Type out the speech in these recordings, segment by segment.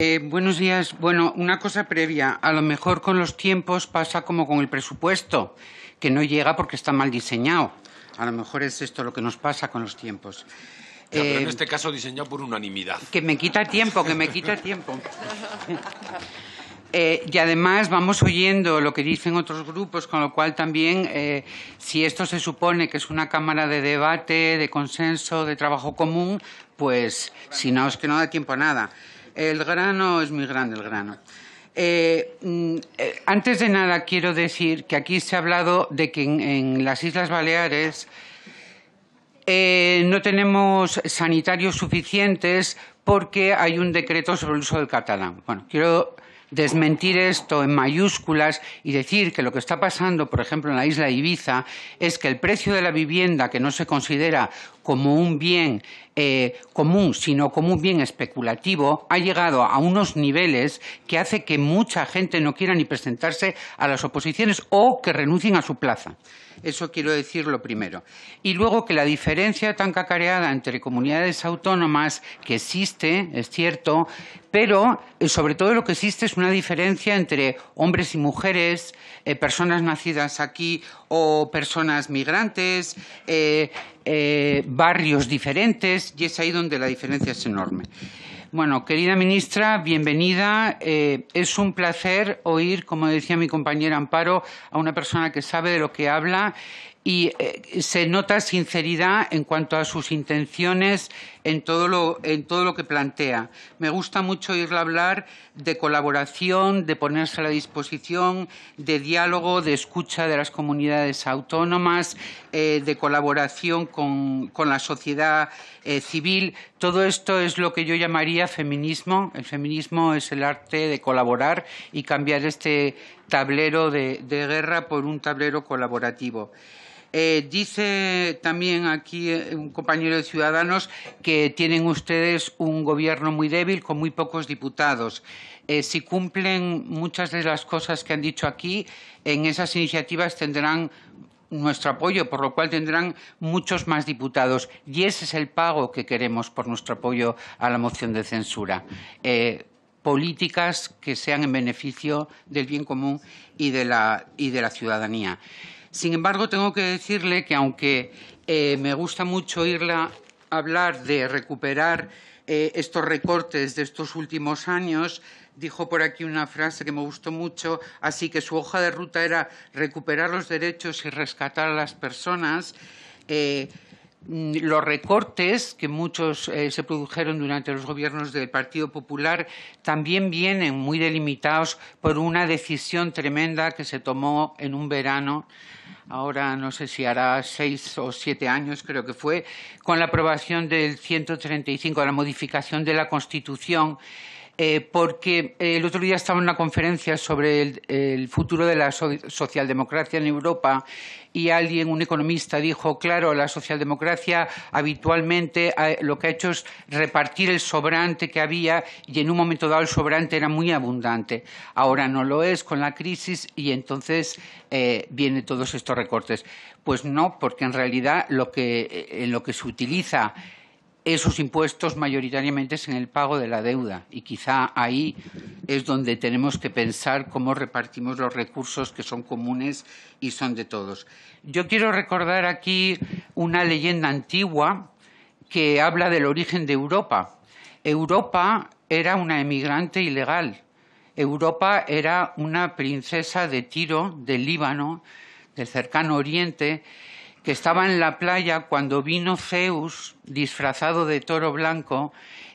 Eh, buenos días. Bueno, una cosa previa. A lo mejor con los tiempos pasa como con el presupuesto, que no llega porque está mal diseñado. A lo mejor es esto lo que nos pasa con los tiempos. en eh, este caso diseñado por unanimidad. Que me quita tiempo, que me quita tiempo. Eh, y además vamos oyendo lo que dicen otros grupos, con lo cual también, si esto se supone que es una cámara de debate, de consenso, de trabajo común, pues si no es que no da tiempo a nada. El grano es muy grande, el grano. Eh, mm, eh, antes de nada, quiero decir que aquí se ha hablado de que en, las Islas Baleares eh, no tenemos sanitarios suficientes porque hay un decreto sobre el uso del catalán. Bueno, quiero desmentir esto en mayúsculas y decir que lo que está pasando, por ejemplo, en la isla de Ibiza, es que el precio de la vivienda, que no se considera como un bien eh, común, sino como un bien especulativo, ha llegado a unos niveles que hace que mucha gente no quiera ni presentarse a las oposiciones o que renuncien a su plaza. Eso quiero decir lo primero. Y luego que la diferencia tan cacareada entre comunidades autónomas, que existe, es cierto, pero eh, sobre todo lo que existe es una diferencia entre hombres y mujeres, eh, personas nacidas aquí o personas migrantes, eh, barrios diferentes, y es ahí donde la diferencia es enorme. Bueno, querida ministra, bienvenida. Eh, es un placer oír, como decía mi compañera Amparo, a una persona que sabe de lo que habla y eh, se nota sinceridad en cuanto a sus intenciones en todo, lo, en todo lo que plantea. Me gusta mucho oírla hablar de colaboración, de ponerse a la disposición, de diálogo, de escucha de las comunidades autónomas, eh, de colaboración con, la sociedad eh, civil. Todo esto es lo que yo llamaría feminismo. El feminismo es el arte de colaborar y cambiar este tablero de guerra por un tablero colaborativo. Eh, dice también aquí eh, un compañero de Ciudadanos que tienen ustedes un gobierno muy débil con muy pocos diputados. Eh, si cumplen muchas de las cosas que han dicho aquí, en esas iniciativas tendrán nuestro apoyo, por lo cual tendrán muchos más diputados. Y ese es el pago que queremos por nuestro apoyo a la moción de censura. políticas que sean en beneficio del bien común y de la, y de la ciudadanía. Sin embargo, tengo que decirle que aunque eh, me gusta mucho oírla hablar de recuperar eh, estos recortes de estos últimos años, dijo por aquí una frase que me gustó mucho, así que su hoja de ruta era recuperar los derechos y rescatar a las personas. Eh, Mm, los recortes que muchos eh, se produjeron durante los gobiernos del Partido Popular también vienen muy delimitados por una decisión tremenda que se tomó en un verano, ahora no sé si hará seis o siete años creo que fue, con la aprobación del 135, la modificación de la Constitución eh, porque eh, el otro día estaba en una conferencia sobre el, futuro de la socialdemocracia en Europa y alguien, un economista, dijo, claro, la socialdemocracia habitualmente eh, lo que ha hecho es repartir el sobrante que había y en un momento dado el sobrante era muy abundante. Ahora no lo es con la crisis y entonces vienen todos estos recortes. Pues no, porque en realidad lo que, en lo que se utiliza esos impuestos mayoritariamente es en el pago de la deuda y quizá ahí es donde tenemos que pensar cómo repartimos los recursos que son comunes y son de todos. Yo quiero recordar aquí una leyenda antigua que habla del origen de Europa. Europa era una emigrante ilegal. Europa era una princesa de Tiro, del Líbano, del cercano Oriente, que estaba en la playa cuando vino Zeus disfrazado de toro blanco.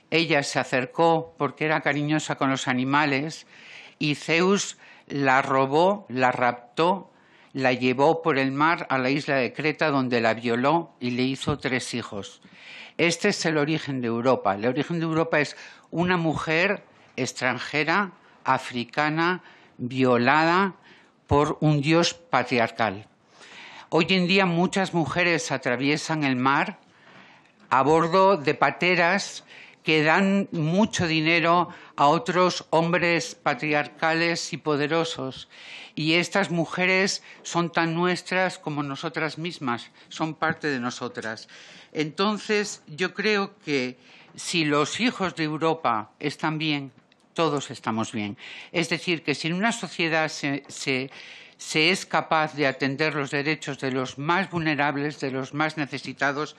Ella se acercó porque era cariñosa con los animales y Zeus la robó, la raptó, la llevó por el mar a la isla de Creta donde la violó y le hizo tres hijos. Este es el origen de Europa. El origen de Europa es una mujer extranjera, africana, violada por un dios patriarcal. Hoy en día muchas mujeres atraviesan el mar a bordo de pateras que dan mucho dinero a otros hombres patriarcales y poderosos. Y estas mujeres son tan nuestras como nosotras mismas, son parte de nosotras. Entonces, yo creo que si los hijos de Europa están bien, todos estamos bien. Es decir, que si en una sociedad se, se es capaz de atender los derechos de los más vulnerables, de los más necesitados,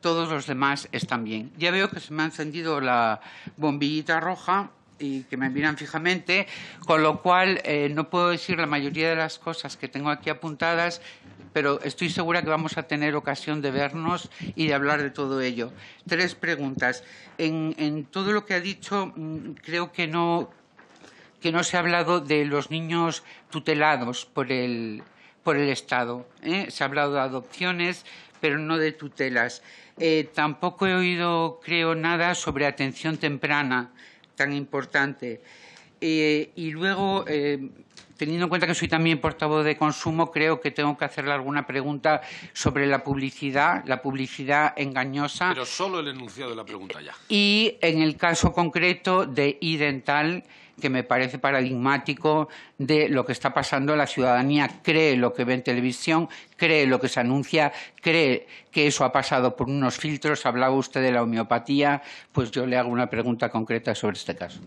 todos los demás están bien. Ya veo que se me ha encendido la bombillita roja y que me miran fijamente, con lo cual eh, no puedo decir la mayoría de las cosas que tengo aquí apuntadas, pero estoy segura que vamos a tener ocasión de vernos y de hablar de todo ello. Tres preguntas. en todo lo que ha dicho, mm, creo que no que no se ha hablado de los niños tutelados por el, Estado. ¿eh? Se ha hablado de adopciones, pero no de tutelas. Eh, tampoco he oído, creo, nada sobre atención temprana, tan importante. Eh, y luego teniendo en cuenta que soy también portavoz de consumo, creo que tengo que hacerle alguna pregunta sobre la publicidad, la publicidad engañosa. Pero solo el enunciado de la pregunta ya. Y en el caso concreto de iDental, que me parece paradigmático de lo que está pasando. La ciudadanía cree lo que ve en televisión, cree lo que se anuncia, cree que eso ha pasado por unos filtros. Hablaba usted de la homeopatía, pues yo le hago una pregunta concreta sobre este caso.